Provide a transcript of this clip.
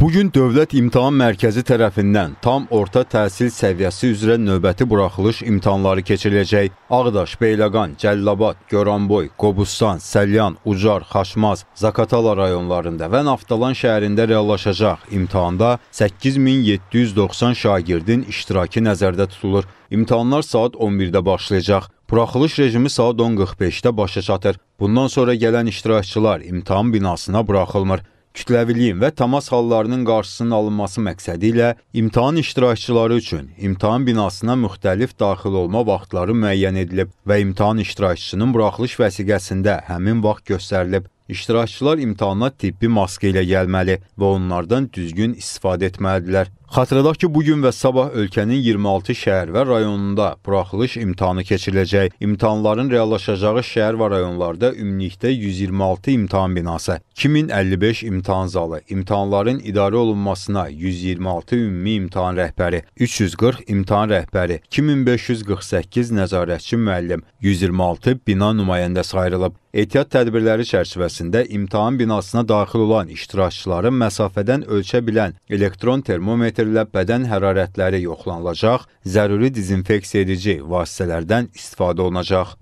Bu gün Dövlət İmtahan Mərkəzi tərəfindən tam orta təhsil səviyyəsi üzrə növbəti buraxılış imtahanları keçiriləcək. Ağdaş, Beyləqan, Cəllabad, Goranboy, Qobustan, Səlyan, Ucar, Xaşmaz, Zakatala rayonlarında və Naftalan şəhərində reallaşacaq. İmtahanda 8790 şagirdin iştirakı nəzərdə tutulur. İmtahanlar saat 11-də başlayacaq. Buraxılış rejimi saat 10.45-də başa çatır. Bundan sonra gələn iştirakçılar imtahan binasına buraxılmır kütləviliyin və təmas hallarının qarşısının alınması məqsədi ilə imtahan iştirakçıları üçün imtahan binasına müxtəlif daxil olma vaxtları müəyyən edilib və imtahan iştirakçısının buraxılış vəsiqəsində həmin vaxt göstərilib. İştirakçılar imtahana tibbi maska ilə gəlməli və onlardan düzgün istifadə etməlidirlər. Xatırladaq ki, bu gün və sabah ölkənin 26 şəhər və rayonunda buraxılış imtahanı keçiriləcək. İmtahanların reallaşacağı şəhər və rayonlarda ümumilikdə 126 imtahan binası, 2055 imtahan zalı, imtahanların idarə olunmasına 126 ümumi imtahan rəhbəri, 340 imtahan rəhbəri, 2548 nəzarətçi müəllim, 126 bina nümayəndəsi ayrılıb. Ehtiyat tədbirləri çərçivəsində imtahan binasına daxil olan iştirakçıların məsafədən ölçə bilən elektron termometr termometrlə bədən hərarətləri yoxlanılacaq, zəruri dezinfeksiya edici vasitələrdən istifadə olunacaq.